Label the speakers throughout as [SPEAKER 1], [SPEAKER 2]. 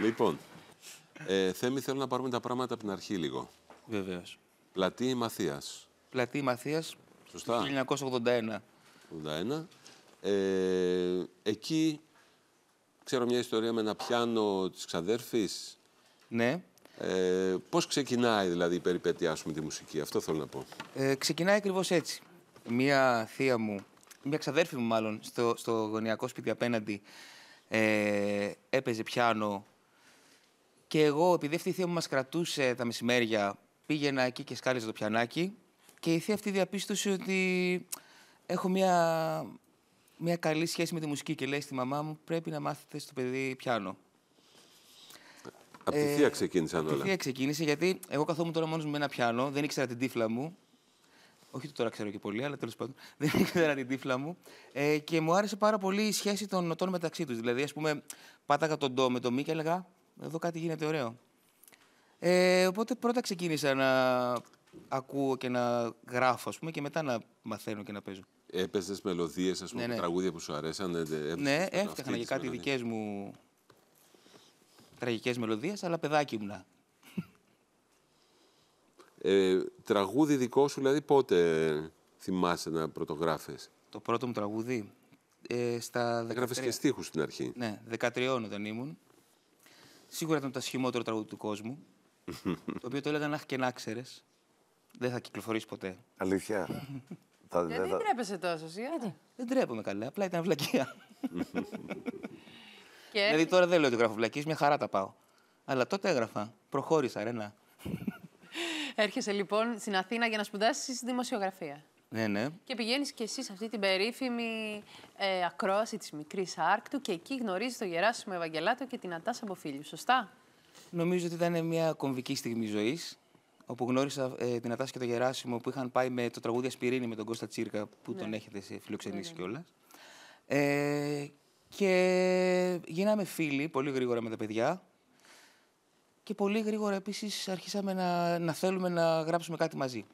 [SPEAKER 1] Λοιπόν, ε, Θέμη, θέλω να πάρουμε τα πράγματα από την αρχή λίγο. Βεβαίως. Πλατή Μαθίας.
[SPEAKER 2] Πλατή Μαθίας.
[SPEAKER 1] Σωστά. 1981. 81. Ε, εκεί ξέρω μια ιστορία με ένα πιάνο της ξαδέρφης. Ναι. Ε, πώς ξεκινάει δηλαδή η περιπέτειά σου με τη μουσική, αυτό θέλω να πω.
[SPEAKER 2] Ε, ξεκινάει ακριβώς έτσι. Μια θεία μου, μια ξαδέρφη μου μάλλον, στο, στο γωνιακό σπίτι απέναντι, ε, έπαιζε πιάνο και εγώ, επειδή αυτή η θεία μου μας κρατούσε τα μεσημέρια, πήγαινα εκεί και σκάλιζα το πιανάκι. Και η θεία αυτή διαπίστωσε ότι έχω μια, μια καλή σχέση με τη μουσική. Και λέει στη μαμά μου: Πρέπει να μάθετε στο παιδί πιάνο.
[SPEAKER 1] Από τη ε, θεία ξεκίνησαν όλα. Από τη θεία
[SPEAKER 2] ξεκίνησε, γιατί εγώ καθόμουν τώρα μόνος με ένα πιάνο, δεν ήξερα την τύφλα μου. Όχι ότι τώρα ξέρω και πολύ, αλλά τέλος πάντων δεν ήξερα την τύφλα μου. Ε, και μου άρεσε πάρα πολύ η σχέση των νοτών μεταξύ τους. Δηλαδή, ας πούμε, πάταγα τον ντο με το μη και έλεγα εδώ κάτι γίνεται ωραίο. Ε, οπότε πρώτα ξεκίνησα να ακούω και να γράφω, ας πούμε, και μετά να μαθαίνω και να παίζω.
[SPEAKER 1] Έπαιζες μελωδίες, ας πούμε, ναι, ναι. τραγούδια που σου αρέσαν. Ναι, έφτιαχνα και κάτι δικές μου
[SPEAKER 2] τραγικές μελωδίες, αλλά παιδάκι ήμουνα.
[SPEAKER 1] Ε, τραγούδι δικό σου, δηλαδή, πότε θυμάσαι να πρωτογράφεις.
[SPEAKER 2] Το πρώτο μου τραγούδι. Ε, στα 13... Έγραφες και στίχους
[SPEAKER 1] στην αρχή. Ναι,
[SPEAKER 2] 13 όταν ήμουν. Σίγουρα ήταν το ασχημότερο τραγούδι του κόσμου. το οποίο το έλεγαν Αχ και να ξέρε. Δεν θα κυκλοφορήσει ποτέ. Αλήθεια. Γιατί ε, δεν θα... τόσο, ε? Γιατί. Δεν τρέπομαι καλά. Απλά ήταν βλακία. και... Δηλαδή τώρα δεν λέω ότι γράφω βλακίες, μια χαρά τα πάω. Αλλά τότε έγραφα. Προχώρησα, να. Έρχεσαι λοιπόν στην Αθήνα για να σπουδάσεις δημοσιογραφία. Ναι, ναι. Και πηγαίνεις και εσύ σε αυτή την περίφημη ε, ακρόαση της μικρής Άρκτου και εκεί γνωρίζεις τον Γεράσιμο Ευαγγελάτο και την Αντά από φίλους, σωστά. Νομίζω ότι ήταν μια κομβική στιγμή ζωής, όπου γνώρισα ε, την Αντάσσα και τον Γεράσιμο που είχαν πάει με το τραγούδι Ασπιρίνη με τον Κώστα Τσίρκα, που τον ναι. έχετε σε φιλοξενήσει ναι, ναι, κιόλας. Ε, και γίναμε φίλοι πολύ γρήγορα με τα παιδιά. Και πολύ γρήγορα επίσης αρχίσαμε να, να θέλουμε να γράψουμε κάτι μαζί.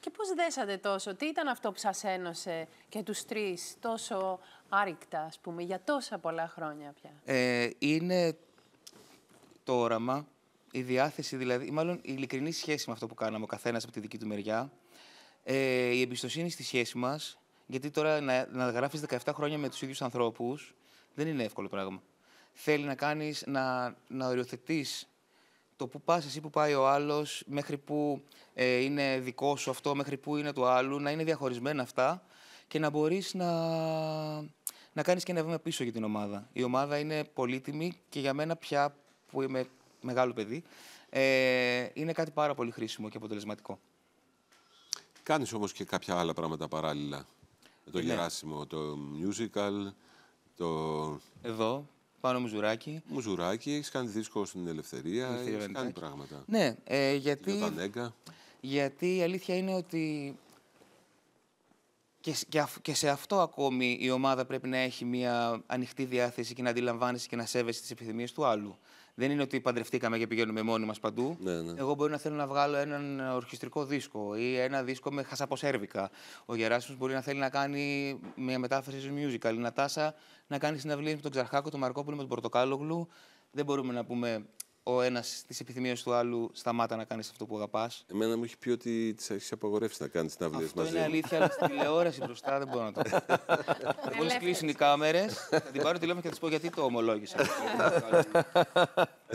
[SPEAKER 2] Και πώς δέσατε τόσο, τι ήταν αυτό που σας ένωσε και τους τρεις τόσο άρρηκτα, ας πούμε, για τόσα πολλά χρόνια πια. Ε, είναι το όραμα, η διάθεση δηλαδή, ή μάλλον η ειλικρινή σχέση με αυτό που κάναμε ο καθένας από τη δική του μεριά, ε, η εμπιστοσύνη στη σχέση μας, γιατί τώρα να, να γράφεις 17 χρόνια με τους ίδιους ανθρώπους δεν είναι εύκολο πράγμα. Θέλει να κάνεις, να, να οριοθετείς το που πας εσύ που πάει ο άλλος, μέχρι που ε, είναι δικό σου αυτό, μέχρι που είναι του άλλου, να είναι διαχωρισμένα αυτά και να μπορείς να, να κάνεις και ένα βήμα πίσω για την ομάδα. Η ομάδα είναι πολύτιμη και για μένα πια που είμαι μεγάλο παιδί, ε, είναι κάτι πάρα πολύ χρήσιμο και αποτελεσματικό.
[SPEAKER 1] Κάνεις όμως και κάποια άλλα πράγματα παράλληλα. Το ε, ναι. Γεράσιμο, το musical, το... Εδώ, πάνω μουζουράκι. Μουζουράκι, έχεις κάνει δίσκο στην Ελευθερία. Έχεις κάνει πράγματα. Ναι, ε, γιατί. Για τα
[SPEAKER 2] Γιατί η αλήθεια είναι ότι και, και, και σε αυτό ακόμη η ομάδα πρέπει να έχει μια ανοιχτή διάθεση και να αντιλαμβάνεσαι και να σέβεσαι τις επιθυμίες του άλλου. Δεν είναι ότι παντρευτήκαμε και πηγαίνουμε μόνοι μας παντού. Ναι, ναι. Εγώ μπορεί να θέλω να βγάλω έναν ορχιστρικό δίσκο ή ένα δίσκο με χασαποσέρβικα. Ο Γεράσιμος μπορεί να θέλει να κάνει μια μετάφραση σε musical. Η Νατάσα να κάνει συναυλίες με τον Ξαρχάκο, τον Μαρκόπουλο, με τον Πορτοκάλογλου. Δεν μπορούμε να πούμε ο ένας τις επιθυμίες του άλλου σταμάτα να κάνεις αυτό που αγαπάς.
[SPEAKER 1] Εμένα μου έχει πει ότι τις έχεις απαγορεύσει να κάνεις συναυλίε μαζί. Αυτό είναι αλήθεια, αλλά στην τηλεόραση μπροστά δεν μπορώ να το πω. Μόλι κλείσουν οι κάμερες,
[SPEAKER 2] θα την πάρω τηλέφωνο και θα της πω γιατί το ομολόγησα.